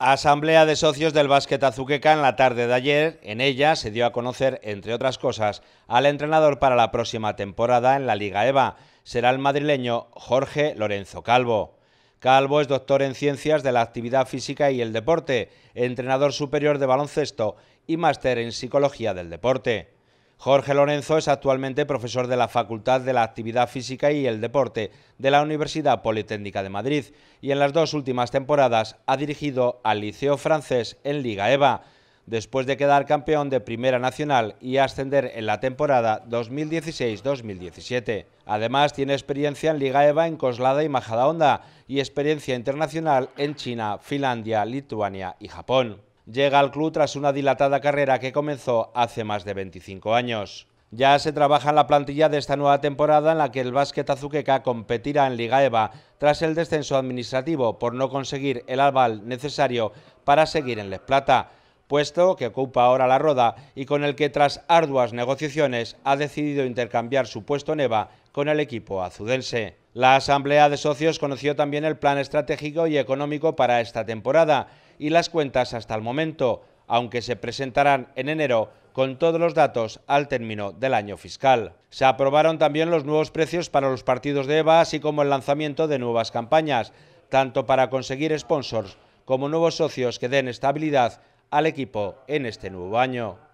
Asamblea de socios del básquet Azuqueca en la tarde de ayer. En ella se dio a conocer, entre otras cosas, al entrenador para la próxima temporada en la Liga EVA. Será el madrileño Jorge Lorenzo Calvo. Calvo es doctor en ciencias de la actividad física y el deporte, entrenador superior de baloncesto y máster en psicología del deporte. Jorge Lorenzo es actualmente profesor de la Facultad de la Actividad Física y el Deporte de la Universidad Politécnica de Madrid y en las dos últimas temporadas ha dirigido al Liceo Francés en Liga EVA, después de quedar campeón de Primera Nacional y ascender en la temporada 2016-2017. Además, tiene experiencia en Liga EVA en Coslada y Majadahonda y experiencia internacional en China, Finlandia, Lituania y Japón llega al club tras una dilatada carrera que comenzó hace más de 25 años. Ya se trabaja en la plantilla de esta nueva temporada en la que el básquet azuqueca competirá en Liga EVA tras el descenso administrativo por no conseguir el aval necesario para seguir en Les Plata, puesto que ocupa ahora la roda y con el que tras arduas negociaciones ha decidido intercambiar su puesto en EVA con el equipo azudense. La asamblea de socios conoció también el plan estratégico y económico para esta temporada, y las cuentas hasta el momento, aunque se presentarán en enero con todos los datos al término del año fiscal. Se aprobaron también los nuevos precios para los partidos de EVA, así como el lanzamiento de nuevas campañas, tanto para conseguir sponsors como nuevos socios que den estabilidad al equipo en este nuevo año.